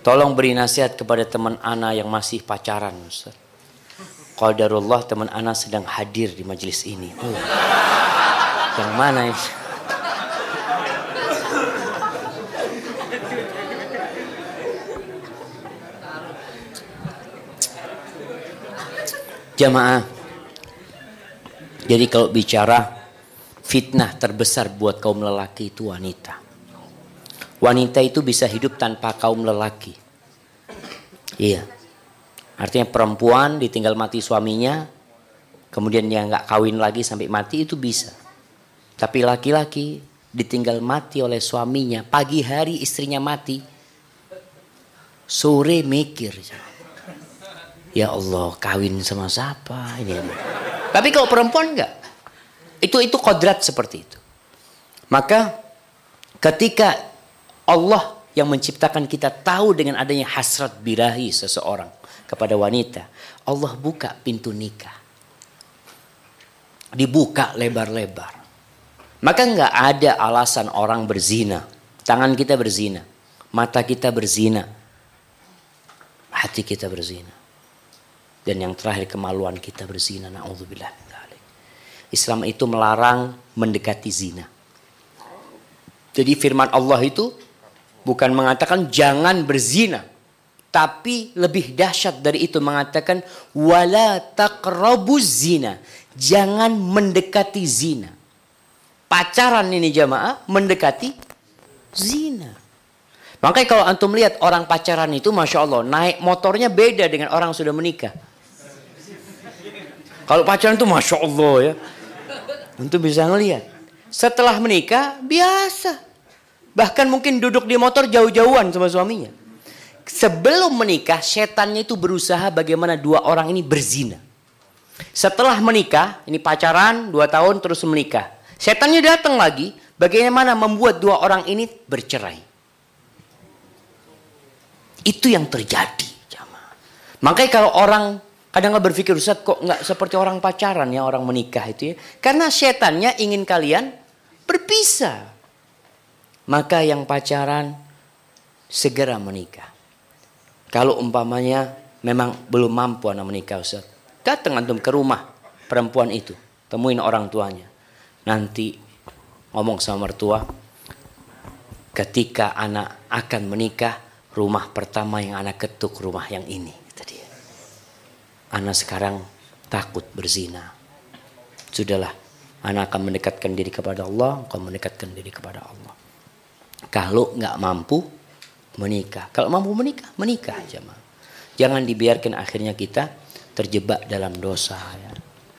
Tolong beri nasihat kepada teman Ana yang masih pacaran. Ustaz. Qadarullah teman Ana sedang hadir di majelis ini. Oh. Yang mana ini? Jamaah. Jadi kalau bicara fitnah terbesar buat kaum lelaki itu wanita wanita itu bisa hidup tanpa kaum lelaki. Iya. Artinya perempuan ditinggal mati suaminya, kemudian dia nggak kawin lagi sampai mati itu bisa. Tapi laki-laki ditinggal mati oleh suaminya, pagi hari istrinya mati, sore mikir. Ya Allah, kawin sama siapa ini? Tapi kalau perempuan enggak. Itu itu kodrat seperti itu. Maka ketika Allah yang menciptakan kita tahu dengan adanya hasrat birahi seseorang kepada wanita. Allah buka pintu nikah. Dibuka lebar-lebar. Maka nggak ada alasan orang berzina. Tangan kita berzina. Mata kita berzina. Hati kita berzina. Dan yang terakhir kemaluan kita berzina. Na'udzubillah. Islam itu melarang mendekati zina. Jadi firman Allah itu Bukan mengatakan jangan berzina. Tapi lebih dahsyat dari itu mengatakan wala taqrabuz zina. Jangan mendekati zina. Pacaran ini jamaah mendekati zina. Makanya kalau antum lihat orang pacaran itu Masya Allah naik motornya beda dengan orang sudah menikah. Kalau pacaran itu Masya Allah ya. Antum bisa ngelihat. Setelah menikah biasa Bahkan mungkin duduk di motor jauh-jauhan sama suaminya. Sebelum menikah, setannya itu berusaha bagaimana dua orang ini berzina. Setelah menikah, ini pacaran dua tahun terus menikah. Setannya datang lagi, bagaimana membuat dua orang ini bercerai. Itu yang terjadi. Makanya kalau orang kadang nggak berpikir Ustaz kok nggak seperti orang pacaran ya orang menikah itu ya. Karena setannya ingin kalian berpisah maka yang pacaran segera menikah. Kalau umpamanya memang belum mampu anak menikah Ustaz. Datang antum ke rumah perempuan itu. Temuin orang tuanya. Nanti ngomong sama mertua. Ketika anak akan menikah, rumah pertama yang anak ketuk rumah yang ini. Tadi. Anak sekarang takut berzina. Sudahlah, anak akan mendekatkan diri kepada Allah, engkau mendekatkan diri kepada Allah. Kalau nggak mampu menikah. Kalau mampu menikah, menikah aja mah. Jangan dibiarkan akhirnya kita terjebak dalam dosa. Ya.